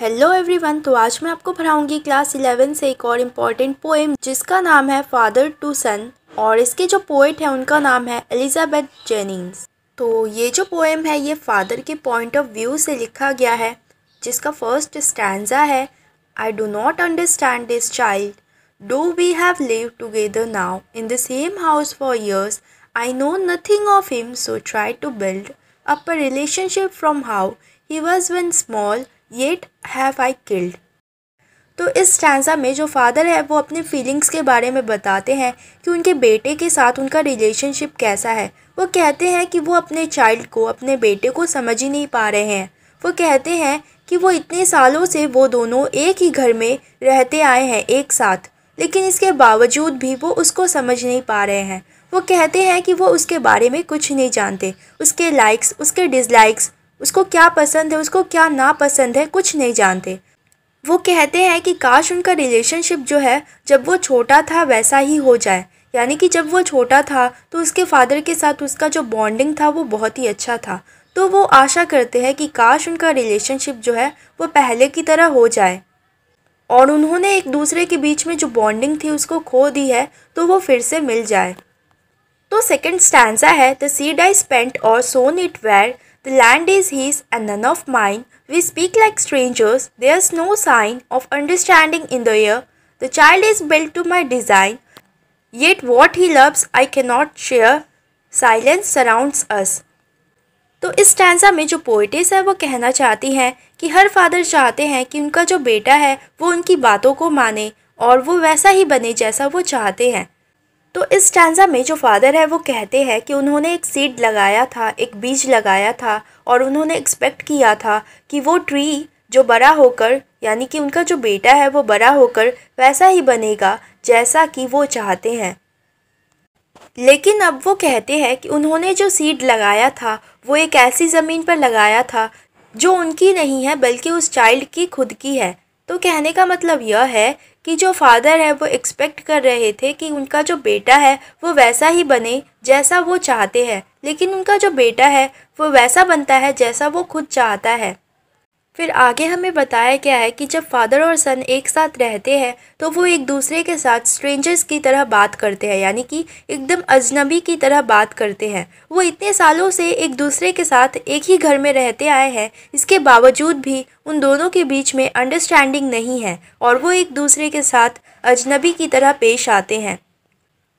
Hello everyone तो आज मैं आपको पढ़ाऊंगी क्लास इलेवन से एक और इम्पॉर्टेंट पोएम जिसका नाम है फादर टू सन और इसके जो पोइट है उनका नाम है एलिजाबेथ जेनिंग्स तो ये जो पोएम है ये फादर के पॉइंट ऑफ व्यू से लिखा गया है जिसका फर्स्ट स्टैंडा है I do not understand this child do we have live together now in the same house for years I know nothing of him so try to build up relationship from how he was one small yet have I killed तो इस stanza में जो father है वो अपने feelings के बारे में बताते हैं कि उनके बेटे के साथ उनका रिलेशनशिप कैसा है वो कहते हैं कि वो अपने चाइल्ड को अपने बेटे को समझ ही नहीं पा रहे हैं वो कहते हैं कि वो इतने सालों से वो दोनों एक ही घर में रहते आए हैं एक साथ लेकिन इसके बावजूद भी वो उसको समझ नहीं पा रहे हैं वो कहते हैं कि वो उसके बारे में कुछ नहीं जानते उसके लाइक्स उसके डिसलाइक्स उसको क्या पसंद है उसको क्या नापसंद है कुछ नहीं जानते वो कहते हैं कि काश उनका रिलेशनशिप जो है जब वो छोटा था वैसा ही हो जाए यानी कि जब वो छोटा था तो उसके फादर के साथ उसका जो बॉन्डिंग था वो बहुत ही अच्छा था तो वो आशा करते हैं कि काश उनका रिलेशनशिप जो है वो पहले की तरह हो जाए और उन्होंने एक दूसरे के बीच में जो बॉन्डिंग थी उसको खो दी है तो वो फिर से मिल जाए तो सेकंड स्टैंडा है द सीड आई स्पेंट और sown it where The land is his and none of mine. We speak like strangers. There's no sign of understanding in the air. The child is built to my design. Yet what he loves I cannot share. Silence surrounds us. तो इस stanza में जो पोइटिस है वो कहना चाहती हैं कि हर फादर चाहते हैं कि उनका जो बेटा है वो उनकी बातों को माने और वो वैसा ही बने जैसा वो चाहते हैं तो इस स्टैंडा में जो फादर है वो कहते हैं कि उन्होंने एक सीड लगाया था एक बीज लगाया था और उन्होंने एक्सपेक्ट किया था कि वो ट्री जो बड़ा होकर यानी कि उनका जो बेटा है वो बड़ा होकर वैसा ही बनेगा जैसा कि वो चाहते हैं लेकिन अब वो कहते हैं कि उन्होंने जो सीड लगाया था वो एक ऐसी ज़मीन पर लगाया था जो उनकी नहीं है बल्कि उस चाइल्ड की खुद की है तो कहने का मतलब यह है कि जो फादर है वो एक्सपेक्ट कर रहे थे कि उनका जो बेटा है वो वैसा ही बने जैसा वो चाहते हैं लेकिन उनका जो बेटा है वो वैसा बनता है जैसा वो खुद चाहता है फिर आगे हमें बताया गया है कि जब फादर और सन एक साथ रहते हैं तो वो एक दूसरे के साथ स्ट्रेंजर्स की तरह बात करते हैं यानी कि एकदम अजनबी की तरह बात करते हैं वो इतने सालों से एक दूसरे के साथ एक ही घर में रहते आए हैं इसके बावजूद भी उन दोनों के बीच में अंडरस्टैंडिंग नहीं है और वो एक दूसरे के साथ अजनबी की तरह पेश आते हैं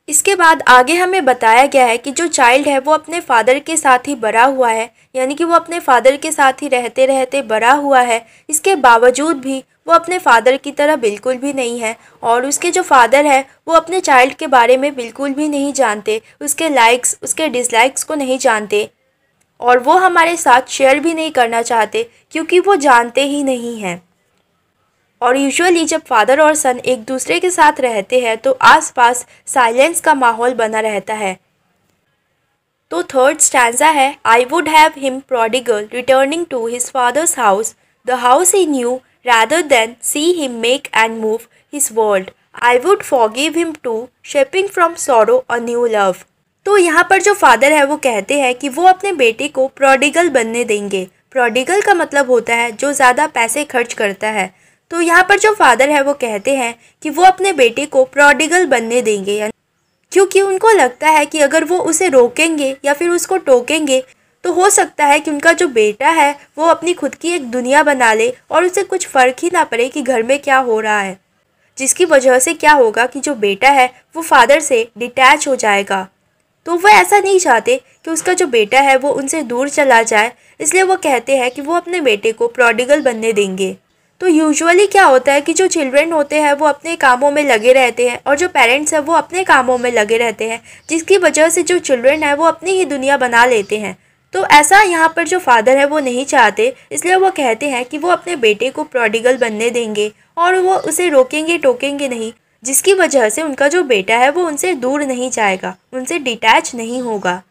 इसके बाद आगे हमें बताया गया है कि जो चाइल्ड है वो अपने फादर के साथ ही बड़ा हुआ है यानी कि वो अपने फादर के साथ ही रहते रहते बड़ा हुआ है इसके बावजूद भी वो अपने फादर की तरह बिल्कुल भी नहीं है और उसके जो फादर है वो अपने चाइल्ड के बारे में बिल्कुल भी नहीं जानते उसके लाइक्स उसके डिसलाइक्स को नहीं जानते और वो हमारे साथ शेयर भी नहीं करना चाहते क्योंकि वो जानते ही नहीं हैं और यूजुअली जब फादर और सन एक दूसरे के साथ रहते हैं तो आसपास साइलेंस का माहौल बना रहता है तो थर्ड स्टैंडा है I would have him prodigal returning to his father's house the house he knew rather than see him make and move his world I would forgive him to shaping from sorrow a new love तो यहाँ पर जो father है वो कहते हैं कि वो अपने बेटे को प्रोडिगल बनने देंगे प्रोडिगल का मतलब होता है जो ज़्यादा पैसे खर्च करता है तो यहाँ पर जो फादर है वो कहते हैं कि वो अपने बेटे को प्रोडिगल बनने देंगे क्योंकि उनको लगता है कि अगर वो उसे रोकेंगे या फिर उसको टोकेंगे तो हो सकता है कि उनका जो बेटा है वो अपनी खुद की एक दुनिया बना ले और उसे कुछ फ़र्क ही ना पड़े कि घर में क्या हो रहा है जिसकी वजह से क्या होगा कि जो बेटा है वो फादर से डिटैच हो जाएगा तो वह ऐसा नहीं चाहते कि उसका जो बेटा है वो उनसे दूर चला जाए इसलिए वो कहते हैं कि वो अपने बेटे को प्रोडिगल बनने देंगे तो यूजुअली क्या होता है कि जो चिल्ड्रन होते हैं वो अपने कामों में लगे रहते हैं और जो पेरेंट्स हैं वो अपने कामों में लगे रहते हैं जिसकी वजह से जो चिल्ड्रन है वो अपनी ही दुनिया बना लेते हैं तो ऐसा यहाँ पर जो फादर है वो नहीं चाहते इसलिए वो कहते हैं कि वो अपने बेटे को प्रोडिगल बनने देंगे और वो उसे रोकेंगे टोकेंगे नहीं जिसकी वजह से उनका जो बेटा है वो उनसे दूर नहीं जाएगा उनसे डिटैच नहीं होगा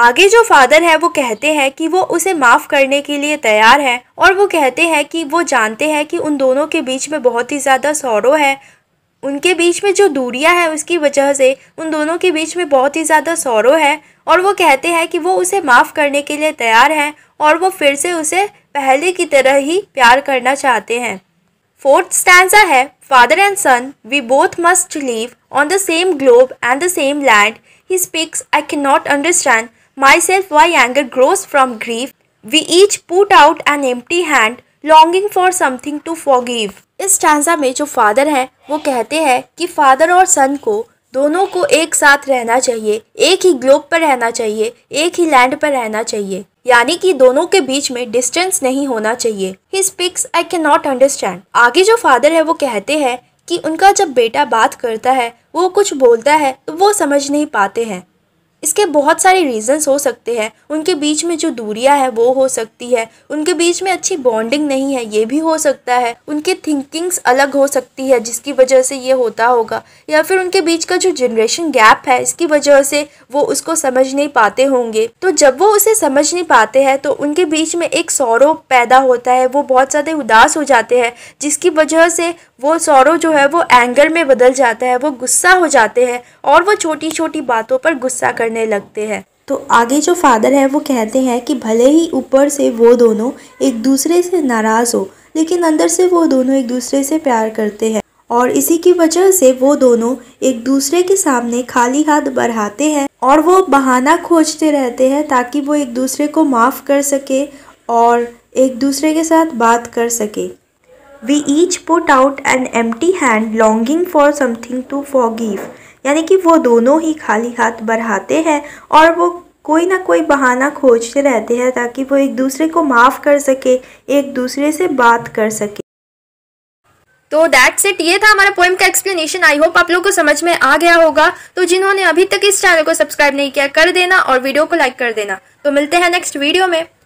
आगे जो फादर है वो कहते हैं कि वो उसे माफ़ करने के लिए तैयार है और वो कहते हैं कि वो जानते हैं कि उन दोनों के बीच में बहुत ही ज़्यादा सौरव है उनके बीच में जो दूरियां हैं उसकी वजह से उन दोनों के बीच में बहुत ही ज़्यादा सौरव है और वो कहते हैं कि वो उसे माफ़ करने के लिए तैयार हैं और वो फिर से उसे पहले की तरह ही प्यार करना चाहते हैं फोर्थ स्टैंडा है father and son we both must leave on the same globe and the same land he speaks I can not understand myself why anger grows from grief. We each put out an empty hand longing for something to forgive इस stanza में जो father हैं वो कहते हैं कि father और सन को दोनों को एक साथ रहना चाहिए एक ही ग्लोब पर रहना चाहिए एक ही लैंड पर रहना चाहिए यानी कि दोनों के बीच में डिस्टेंस नहीं होना चाहिए he speaks I can not understand आगे जो फादर है वो कहते हैं कि उनका जब बेटा बात करता है वो कुछ बोलता है तो वो समझ नहीं पाते हैं इसके बहुत सारे रीज़न्स हो सकते हैं उनके बीच में जो दूरियां है वो हो सकती है उनके बीच में अच्छी बॉन्डिंग नहीं है ये भी हो सकता है उनके थिंकिंग्स अलग हो सकती है जिसकी वजह से ये होता होगा या फिर उनके बीच का जो जनरेशन गैप है इसकी वजह से वो उसको समझ नहीं पाते होंगे तो जब वो उसे समझ नहीं पाते हैं तो उनके बीच में एक सौरव पैदा होता है वो बहुत ज़्यादा उदास हो जाते हैं जिसकी वजह से वो सौरव जो है वो एंगर में बदल जाता है वो गुस्सा हो जाते हैं और वो छोटी छोटी बातों पर गुस्सा करने लगते हैं तो आगे जो फादर है वो कहते हैं कि भले ही ऊपर से वो दोनों एक दूसरे से नाराज़ हो लेकिन अंदर से वो दोनों एक दूसरे से प्यार करते हैं और इसी की वजह से वो दोनों एक दूसरे के सामने खाली हाथ बढ़ाते हैं और वो बहाना खोजते रहते हैं ताकि वो एक दूसरे को माफ़ कर सके और एक दूसरे के साथ बात कर सके We each put out an empty hand, longing for something to forgive. यानी कि वो दोनों ही खाली हाथ बढ़ाते हैं और वो कोई ना कोई बहाना खोजते रहते हैं ताकि वो एक दूसरे को माफ़ कर सके एक दूसरे से बात कर सके तो दैट्स इट ये था हमारा पोएम का एक्सप्लेनेशन आई होप आप लोग को समझ में आ गया होगा तो जिन्होंने अभी तक इस चैनल को सब्सक्राइब नहीं किया कर देना और वीडियो को लाइक कर देना तो मिलते हैं नेक्स्ट वीडियो में